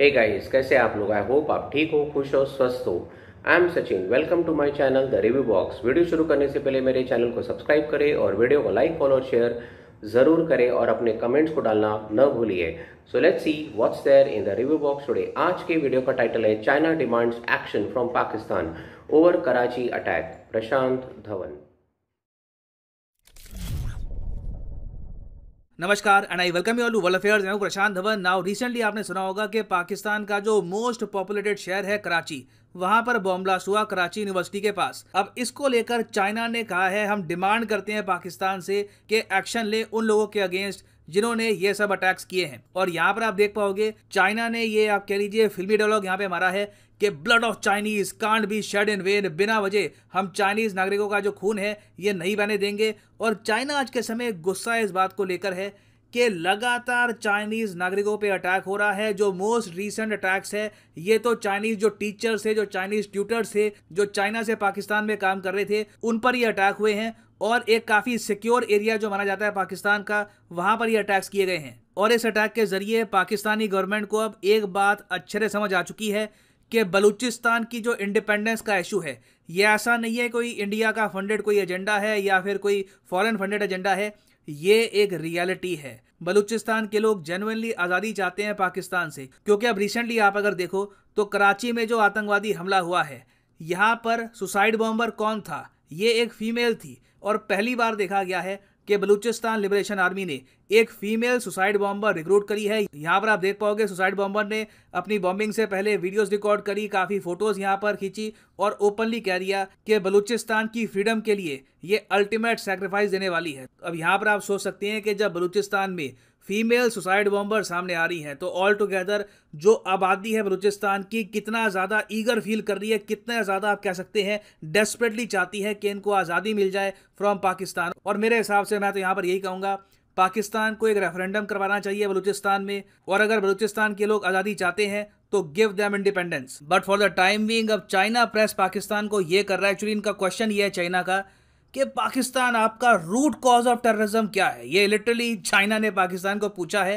hey guys कैसे आप लोग आई होप आप ठीक हो खुश हो स्वस्थ हो I am Sachin welcome to my channel the review box video शुरू करने से पहले मेरे चैनल को सब्सक्राइब करें और वीडियो को लाइक फॉलो और शेयर जरूर करें और अपने कमेंट्स को डालना न भूलिए so let's see what's there in the review box today आज के वीडियो का टाइटल है China demands action from Pakistan over Karachi attack Prashant Dhawan नमस्कार and I welcome you all world affairs मैं प्रशांत धवन नाउ रिसेंटली आपने सुना होगा कि पाकिस्तान का जो मोस्ट पॉपुलेटेड शहर है कराची वहां पर बॉम्ब ब्लास्ट हुआ कराची यूनिवर्सिटी के पास अब इसको लेकर चाइना ने कहा है हम डिमांड करते हैं पाकिस्तान से कि एक्शन ले उन लोगों के अगेंस्ट जिन्होंने ये सब अटैक्स किए हैं और यहाँ पर आप देख पाओगे चाइना ने ये आप कह लीजिए फिल्मी डायलॉग यहाँ पे मारा है कि blood of Chinese can't be shed in vain बिना वजह हम चाइनीज नागरिकों का जो खून है ये नहीं बहने देंगे और चाइना आज के समय गुस्सा इस बात को लेकर है कि लगातार चाइनीज नागरिकों पे अटैक हो रहा है जो मोस्ट रीसेंट अटैक्स है ये तो चाइनीज जो टीचर्स है जो चाइनीज ट्यूटर्स है जो चाइना से पाकिस्तान में काम कर रहे थे उन पर ही अटैक हुए हैं और एक काफ़ी सिक्योर एरिया जो माना जाता है पाकिस्तान का वहाँ पर ये अटैक्स किए गए हैं और इस अटैक के ज़रिए पाकिस्तानी गवर्नमेंट को अब एक बात अच्छे से समझ आ चुकी है कि बलूचिस्तान की जो इंडिपेंडेंस का इशू है ये ऐसा नहीं है कोई इंडिया का फंडेड कोई एजेंडा है या फिर कोई फॉरेन फंडेड एजेंडा है ये एक रियलिटी है बलूचिस्तान के लोग जेनुअनली आज़ादी चाहते हैं पाकिस्तान से क्योंकि अब रिसेंटली आप अगर देखो तो कराची में जो आतंकवादी हमला हुआ है यहाँ पर सुसाइड बॉम्बर कौन था ये एक फीमेल थी और पहली बार देखा गया है कि बलूचिस्तान लिबरेशन आर्मी ने एक फीमेल सुसाइड बॉम्बर रिक्रूट करी है यहाँ पर आप देख पाओगे सुसाइड बॉम्बर ने अपनी बॉम्बिंग से पहले वीडियोस रिकॉर्ड करी काफ़ी फोटोज़ यहाँ पर खींची और ओपनली कह दिया कि बलूचिस्तान की फ्रीडम के लिए ये अल्टीमेट सेक्रीफाइस देने वाली है अब यहाँ पर आप सोच सकते हैं कि जब बलूचिस्तान में फीमेल सुसाइड बॉम्बर सामने आ रही हैं तो ऑल टुगेदर जो आबादी है बलूचिस्तान की कितना ज़्यादा ईगर फील कर रही है कितना ज़्यादा आप कह सकते हैं डेस्परेटली चाहती है कि इनको आज़ादी मिल जाए फ्रॉम पाकिस्तान और मेरे हिसाब से मैं तो यहाँ पर यही कहूँगा पाकिस्तान को एक रेफरेंडम करवाना चाहिए बलूचिस्तान में और अगर बलूचिस्तान के लोग आज़ादी चाहते हैं तो give them independence but for the time being अब चाइना प्रेस पाकिस्तान को ये कर रहा है एक्चुअली इनका क्वेश्चन ये है चाइना का कि पाकिस्तान आपका रूट कॉज ऑफ टेररिज्म क्या है ये लिटरली चाइना ने पाकिस्तान को पूछा है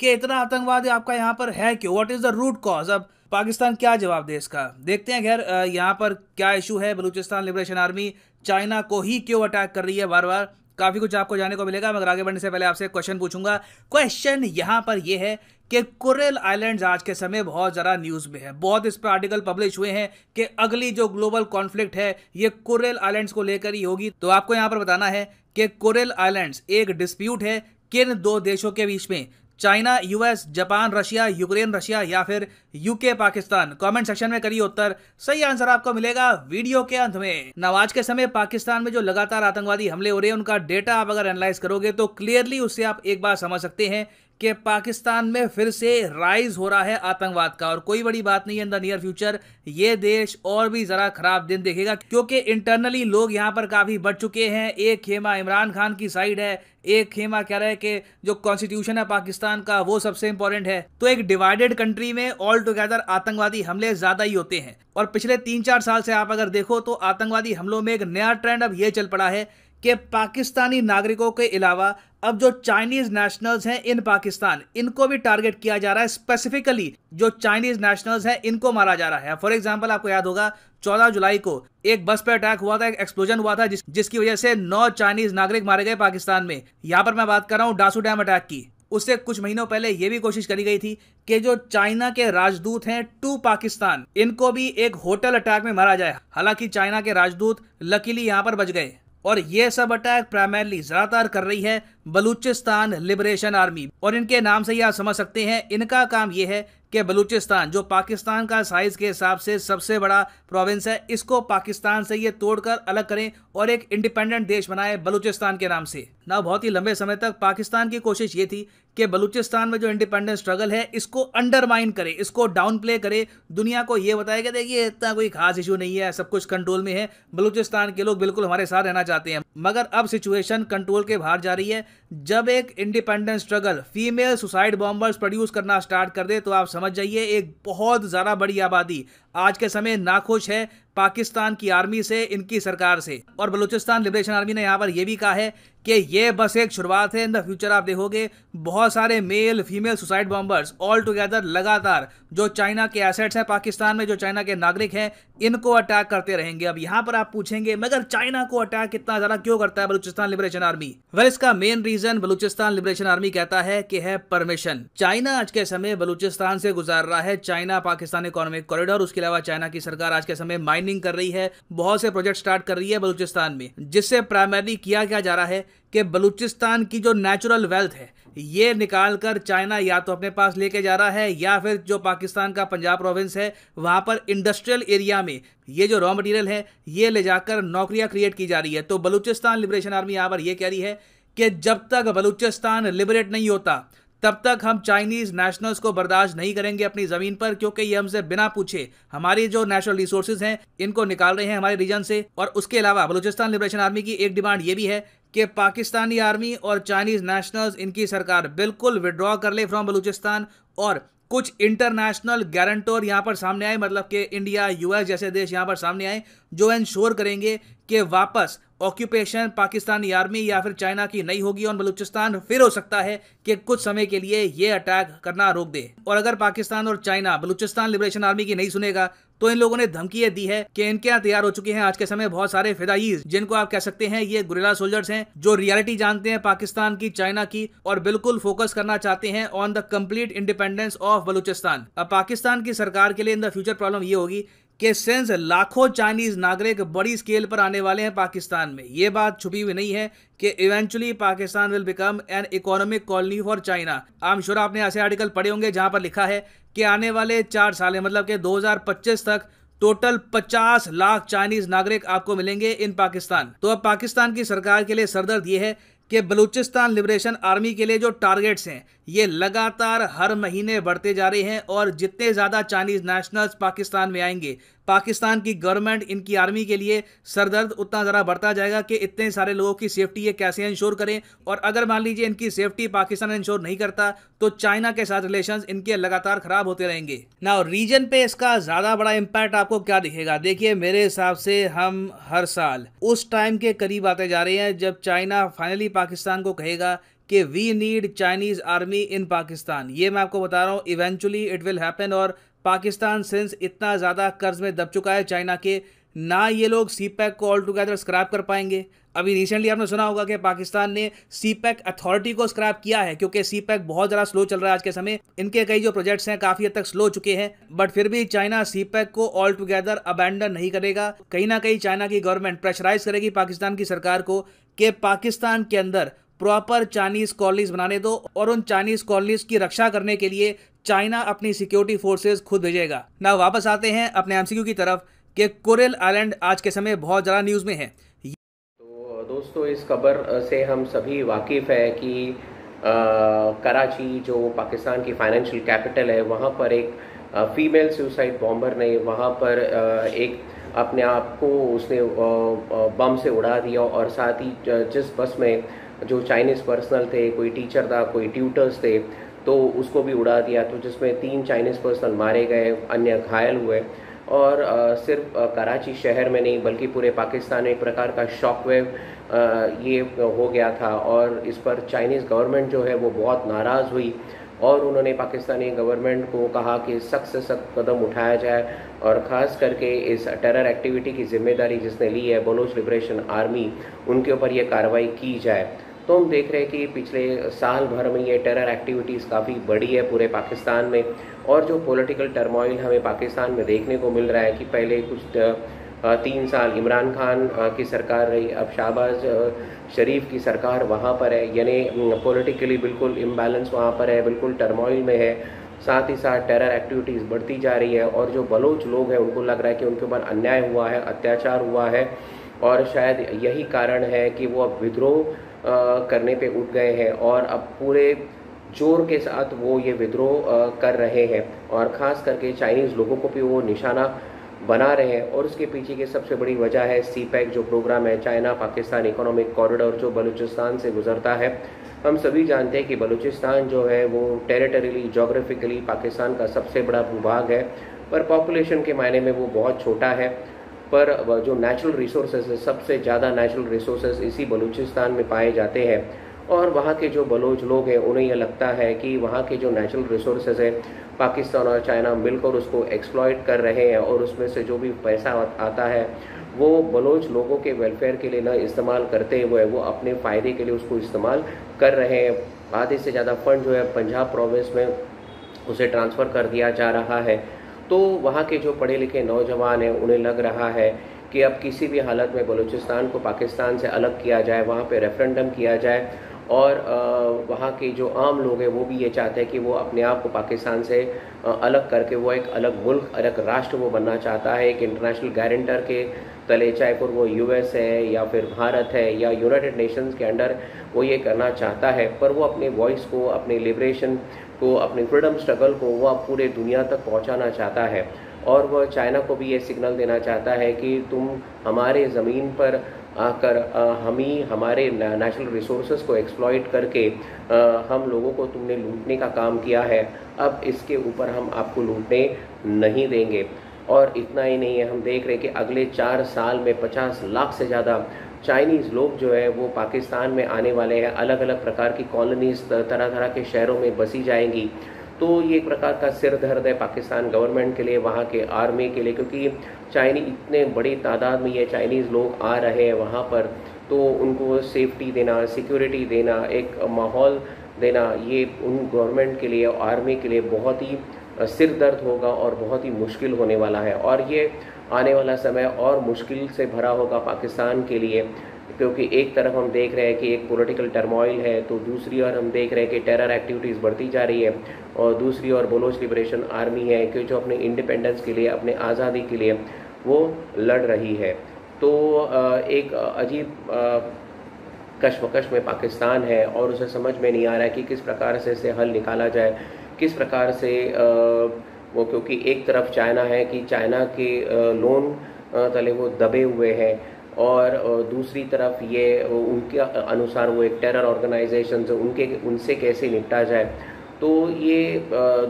कि इतना आतंकवाद आपका यहाँ पर है क्यों what is the root cause अब पाकिस्तान क्या जवाब दे इसका देखते हैं खैर यहाँ पर क्या इशू है बलूचिस्तान लिबरेशन आर्मी चाइना को ही क्यों अटैक कर रही है बार बार काफ़ी कुछ आपको जाने को मिलेगा मगर आगे बढ़ने से पहले आपसे क्वेश्चन पूछूंगा क्वेश्चन यहाँ पर यह है कि कुरेल आइलैंड्स आज के समय बहुत ज़रा न्यूज़ में है बहुत इस पर आर्टिकल पब्लिश हुए हैं कि अगली जो ग्लोबल कॉन्फ्लिक्ट है ये कुरेल आइलैंड्स को लेकर ही होगी तो आपको यहाँ पर बताना है कि कुरेल आइलैंड्स एक डिस्प्यूट है किन दो देशों के बीच में China US Japan Russia Ukraine Russia या फिर यूके पाकिस्तान कमेंट सेक्शन में करिए उत्तर सही आंसर आपको मिलेगा वीडियो के अंत में नवाज के समय पाकिस्तान में जो लगातार आतंकवादी हमले हो रहे हैं उनका डेटा आप अगर एनालाइज करोगे तो क्लियरली उससे आप एक बार समझ सकते हैं कि पाकिस्तान में फिर से राइज हो रहा है आतंकवाद का और कोई बड़ी बात नहीं है इन द नियर फ्यूचर ये देश और भी ज़रा खराब दिन देखेगा क्योंकि इंटरनली लोग यहाँ पर काफ़ी बढ़ चुके हैं एक खेमा इमरान खान की साइड है एक खेमा कह रहा है कि जो कॉन्स्टिट्यूशन है पाकिस्तान का वो सबसे इंपॉर्टेंट है तो एक डिवाइडेड कंट्री में ऑल टुगेदर आतंकवादी हमले ज़्यादा ही होते हैं और पिछले तीन चार साल से आप अगर देखो तो आतंकवादी हमलों में एक नया ट्रेंड अब ये चल पड़ा है कि पाकिस्तानी नागरिकों के अलावा अब जो चाइनीज नेशनल्स हैं इन पाकिस्तान इनको भी टारगेट किया जा रहा है स्पेसिफिकली जो चाइनीज नेशनल्स हैं इनको मारा जा रहा है फॉर एग्जांपल आपको याद होगा 14 जुलाई को एक बस पर अटैक हुआ था एक एक्सप्लोजन हुआ था जिस, जिसकी वजह से नौ चाइनीज नागरिक मारे गए पाकिस्तान में यहाँ पर मैं बात कर रहा हूँ डासू डैम अटैक की उससे कुछ महीनों पहले यह भी कोशिश करी गई थी कि जो चाइना के राजदूत हैं टू पाकिस्तान इनको भी एक होटल अटैक में मारा जाए हालांकि चाइना के राजदूत लकीली यहाँ पर बच गए और ये सब अटैक प्राइमरली ज़्यादातर कर रही है बलूचिस्तान लिबरेशन आर्मी और इनके नाम से ही आप समझ सकते हैं इनका काम ये है कि बलूचिस्तान जो पाकिस्तान का साइज़ के हिसाब से सबसे बड़ा प्रोविंस है इसको पाकिस्तान से ये तोड़कर अलग करें और एक इंडिपेंडेंट देश बनाए बलूचिस्तान के नाम से ना बहुत ही लंबे समय तक पाकिस्तान की कोशिश ये थी कि बलूचिस्तान में जो इंडिपेंडेंस स्ट्रगल है इसको अंडरमाइन करे इसको डाउन प्ले करे दुनिया को ये बताया कि देखिए इतना कोई खास इशू नहीं है सब कुछ कंट्रोल में है बलूचिस्तान के लोग बिल्कुल हमारे साथ रहना चाहते हैं मगर अब सिचुएशन कंट्रोल के बाहर जा रही है जब एक independence struggle female suicide bombers produce करना स्टार्ट कर दे तो आप समझ जाइए एक बहुत ज़्यादा बड़ी आबादी आज के समय नाखुश है पाकिस्तान की आर्मी से इनकी सरकार से और बलूचिस्तान लिबरेशन आर्मी ने यहाँ पर यह भी कहा है कि ये बस एक शुरुआत है इन द फ्यूचर आप देखोगे बहुत सारे male female suicide bombers all together लगातार जो चाइना के एसेट्स हैं पाकिस्तान में जो चाइना के नागरिक हैं इनको अटैक करते रहेंगे अब यहाँ पर आप पूछेंगे मगर चाइना को अटैक इतना ज़्यादा क्यों करता है बलूचिस्तान लिबरेशन आर्मी वह इसका main reason Balochistan liberation army कहता है कि है परमिशन चाइना आज के समय बलूचिस्तान से गुजार रहा है चाइना पाकिस्तान इकोनॉमिक कॉरिडोर उसके अलावा चाइना की सरकार आज के समय माइनिंग कर रही है बहुत से प्रोजेक्ट स्टार्ट कर रही है बलूचिस्तान में जिससे प्राइमरी किया क्या जा रहा है कि बलूचिस्तान की जो नेचुरल वेल्थ है ये निकाल कर चाइना या तो अपने पास लेके जा रहा है या फिर जो पाकिस्तान का पंजाब प्रोविंस है वहाँ पर इंडस्ट्रियल एरिया में ये जो रॉ मटेरियल है ये ले जाकर नौकरियाँ क्रिएट की जा रही है तो बलूचिस्तान लिबरेशन आर्मी यहाँ पर यह कह रही है कि जब तक बलूचिस्तान लिबरेट नहीं होता तब तक हम चाइनीज नेशनल्स को बर्दाश्त नहीं करेंगे अपनी जमीन पर क्योंकि ये हमसे बिना पूछे हमारी जो नेशनल रिसोर्सेज हैं इनको निकाल रहे हैं हमारे रीजन से और उसके अलावा बलूचिस्तान लिबरेशन आर्मी की एक डिमांड ये भी है कि पाकिस्तानी आर्मी और चाइनीज नेशनल्स इनकी सरकार बिल्कुल विड्रॉ कर ले फ्रॉम बलूचिस्तान और कुछ इंटरनेशनल गारंटोर यहाँ पर सामने आए मतलब कि इंडिया यूएस जैसे देश यहाँ पर सामने आए जो इंश्योर करेंगे कि वापस ऑक्यूपेशन पाकिस्तानी आर्मी या फिर चाइना की नहीं होगी और बलूचिस्तान फिर हो सकता है कि कुछ समय के लिए ये अटैक करना रोक दे और अगर पाकिस्तान और चाइना बलूचिस्तान लिबरेशन आर्मी की नहीं सुनेगा तो इन लोगों ने धमकी दी है कि इनके यहाँ तैयार हो चुके हैं आज के समय बहुत सारे फिदाई जिनको आप कह सकते हैं ये गुरेला सोल्जर्स हैं जो रियलिटी जानते हैं पाकिस्तान की चाइना की और बिल्कुल फोकस करना चाहते हैं on the complete independence of Balochistan अब पाकिस्तान की सरकार के लिए इन द फ्यूचर प्रॉब्लम ये होगी के सेंस लाखों चाइनीज नागरिक बड़ी स्केल पर आने वाले हैं पाकिस्तान में ये बात छुपी हुई नहीं है कि eventually Pakistan will become an economic colony for China I'm sure आपने ऐसे आर्टिकल पढ़े होंगे जहां पर लिखा है कि आने वाले चार साल है मतलब कि 2025 तक टोटल 50 लाख चाइनीज नागरिक आपको मिलेंगे इन पाकिस्तान तो अब पाकिस्तान की सरकार के लिए सरदर्द ये है कि बलूचिस्तान लिबरेशन आर्मी के लिए जो टारगेट्स हैं ये लगातार हर महीने बढ़ते जा रहे हैं और जितने ज़्यादा चाइनीज़ नेशनल्स पाकिस्तान में आएंगे पाकिस्तान की गवर्नमेंट इनकी आर्मी के लिए सरदर्द उतना ज़रा बढ़ता जाएगा कि इतने सारे लोगों की सेफ्टी ये कैसे इंश्योर करें और अगर मान लीजिए इनकी सेफ्टी पाकिस्तान इंश्योर नहीं करता तो चाइना के साथ रिलेशन इनके लगातार ख़राब होते रहेंगे ना रीजन पे इसका ज़्यादा बड़ा इम्पैक्ट आपको क्या दिखेगा देखिए मेरे हिसाब से हम हर साल उस टाइम के करीब आते जा रहे हैं जब चाइना फाइनली पाकिस्तान को कहेगा कि we need Chinese army in Pakistan ये मैं आपको बता रहा हूँ इवेंचुअली इट विल हैपन और पाकिस्तान सिंस इतना ज़्यादा कर्ज में दब चुका है चाइना के ना ये लोग सी पैक e को ऑल टुगेदर स्क्रैप कर पाएंगे अभी रिसेंटली आपने सुना होगा कि पाकिस्तान ने सी पैक अथॉरिटी को स्क्रैप किया है क्योंकि सी पैक e बहुत ज़्यादा स्लो चल रहा है आज के समय इनके कई जो प्रोजेक्ट्स हैं काफ़ी हद तक स्लो चुके हैं बट फिर भी चाइना सी पैक e को ऑल टुगेदर अबैंडन नहीं करेगा कहीं ना कहीं चाइना की गवर्नमेंट प्रेशराइज करेगी पाकिस्तान की सरकार को कि पाकिस्तान के अंदर प्रॉपर चाइनीज कॉलोनीज बनाने दो और उन चाइनीज कॉलोनीज की रक्षा करने के लिए चाइना अपनी सिक्योरिटी फोर्सेज खुद भेजेगा ना वापस आते हैं अपने एमसीक्यू की तरफ कि कोरल आइलैंड आज के समय बहुत ज़्यादा न्यूज़ में है तो दोस्तों इस खबर से हम सभी वाकिफ़ है कि आ, कराची जो पाकिस्तान की फाइनेंशियल कैपिटल है वहाँ पर एक आ, फीमेल सुसाइड बॉम्बर ने वहाँ पर आ, एक अपने आप को उसने बम से उड़ा दिया और साथ ही जिस बस में जो चाइनीज़ पर्सनल थे कोई टीचर था कोई ट्यूटर्स थे तो उसको भी उड़ा दिया तो जिसमें तीन चाइनीज़ पर्सनल मारे गए अन्य घायल हुए और आ, सिर्फ आ, कराची शहर में नहीं बल्कि पूरे पाकिस्तान में एक प्रकार का शॉक वेव ये हो गया था और इस पर चाइनीज़ गवर्नमेंट जो है वो बहुत नाराज़ हुई और उन्होंने पाकिस्तानी गवर्नमेंट को कहा कि सख्त से सख्त कदम उठाया जाए और ख़ास करके इस टेरर एक्टिविटी की जिम्मेदारी जिसने ली है बलोच लिबरेशन आर्मी उनके ऊपर ये कार्रवाई की जाए तो हम देख रहे हैं कि पिछले साल भर में ये टेरर एक्टिविटीज़ काफ़ी बढ़ी है पूरे पाकिस्तान में और जो पॉलिटिकल टर्मोइल हमें पाकिस्तान में देखने को मिल रहा है कि पहले कुछ तीन साल इमरान खान की सरकार रही अब शाहबाज शरीफ की सरकार वहाँ पर है यानी पॉलिटिकली बिल्कुल इम्बैलेंस वहाँ पर है बिल्कुल टर्मोइल में है साथ ही साथ टेरर एक्टिविटीज़ बढ़ती जा रही है और जो बलोच लोग हैं उनको लग रहा है कि उनके ऊपर अन्याय हुआ है अत्याचार हुआ है और शायद यही कारण है कि वो अब विद्रोह करने पे उठ गए हैं और अब पूरे जोर के साथ वो ये विद्रोह कर रहे हैं और ख़ास करके चाइनीज़ लोगों को भी वो निशाना बना रहे हैं और उसके पीछे की सबसे बड़ी वजह है सी पैक e जो प्रोग्राम है चाइना पाकिस्तान इकोनॉमिक कॉरिडोर जो बलूचिस्तान से गुजरता है हम सभी जानते हैं कि बलूचिस्तान जो है वो टेरिटरीली जोग्राफिकली पाकिस्तान का सबसे बड़ा भूभाग है पर पॉपुलेशन के मायने में वो बहुत छोटा है पर जो नेचुरल रिसोर्सेज है सबसे ज़्यादा नेचुरल रिसोर्सेज इसी बलूचिस्तान में पाए जाते हैं और वहाँ के जो बलोच लोग हैं उन्हें यह लगता है कि वहाँ के जो नेचुरल रिसोर्सेज हैं पाकिस्तान और चाइना मिलकर उसको एक्सप्लॉयट कर रहे हैं और उसमें से जो भी पैसा आता है वो बलोच लोगों के वेलफेयर के लिए ना इस्तेमाल करते हुए वो अपने फ़ायदे के लिए उसको इस्तेमाल कर रहे हैं आधे से ज़्यादा फंड जो है पंजाब प्रोविंस में उसे ट्रांसफ़र कर दिया जा रहा है तो वहाँ के जो पढ़े लिखे नौजवान हैं उन्हें लग रहा है कि अब किसी भी हालत में बलूचिस्तान को पाकिस्तान से अलग किया जाए वहाँ पे रेफरेंडम किया जाए और वहाँ के जो आम लोग हैं वो भी ये चाहते हैं कि वो अपने आप को पाकिस्तान से अलग करके वो एक अलग मुल्क अलग राष्ट्र वो बनना चाहता है एक इंटरनेशनल गारंटर के तले चाहे फिर वो यू है या फिर भारत है या यूनाइटेड नेशंस के अंडर वो ये करना चाहता है पर वो अपने वॉइस को अपने लिब्रेशन को अपने फ्रीडम स्ट्रगल को वह पूरे दुनिया तक पहुंचाना चाहता है और वह चाइना को भी ये सिग्नल देना चाहता है कि तुम हमारे ज़मीन पर आकर हम ही हमारे नेचुरल रिसोर्स को एक्सप्लॉयट करके हम लोगों को तुमने लूटने का काम किया है अब इसके ऊपर हम आपको लूटने नहीं देंगे और इतना ही नहीं है हम देख रहे हैं कि अगले चार साल में पचास लाख से ज़्यादा चाइनीज़ लोग जो है वो पाकिस्तान में आने वाले हैं अलग अलग प्रकार की कॉलोनीज़ तरह तरह के शहरों में बसी जाएंगी तो ये एक प्रकार का सिर दर्द है पाकिस्तान गवर्नमेंट के लिए वहाँ के आर्मी के लिए क्योंकि चाइनी इतने बड़ी तादाद में ये चाइनीज़ लोग आ रहे हैं वहाँ पर तो उनको सेफ्टी देना सिक्योरिटी देना एक माहौल देना ये उन गवर्नमेंट के लिए आर्मी के लिए बहुत ही सिर दर्द होगा और बहुत ही मुश्किल होने वाला है और ये आने वाला समय और मुश्किल से भरा होगा पाकिस्तान के लिए क्योंकि एक तरफ हम देख रहे हैं कि एक पॉलिटिकल टर्मोइल है तो दूसरी ओर हम देख रहे हैं कि टेरर एक्टिविटीज़ बढ़ती जा रही है और दूसरी ओर बलोच लिबरेशन आर्मी है कि जो अपने इंडिपेंडेंस के लिए अपने आज़ादी के लिए वो लड़ रही है तो एक अजीब कशमकश में पाकिस्तान है और उसे समझ में नहीं आ रहा है कि किस प्रकार से इसे हल निकाला जाए किस प्रकार से आ, वो क्योंकि एक तरफ चाइना है कि चाइना के लोन तले वो दबे हुए हैं और दूसरी तरफ ये उनके अनुसार वो एक टेरर ऑर्गेनाइजेशन से उनके उनसे कैसे निपटा जाए तो ये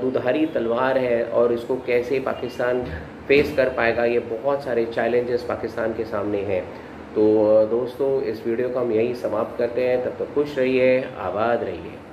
दुधारी तलवार है और इसको कैसे पाकिस्तान फेस कर पाएगा ये बहुत सारे चैलेंजेस पाकिस्तान के सामने हैं तो दोस्तों इस वीडियो को हम यही समाप्त करते हैं तब तक खुश रहिए आबाद रहिए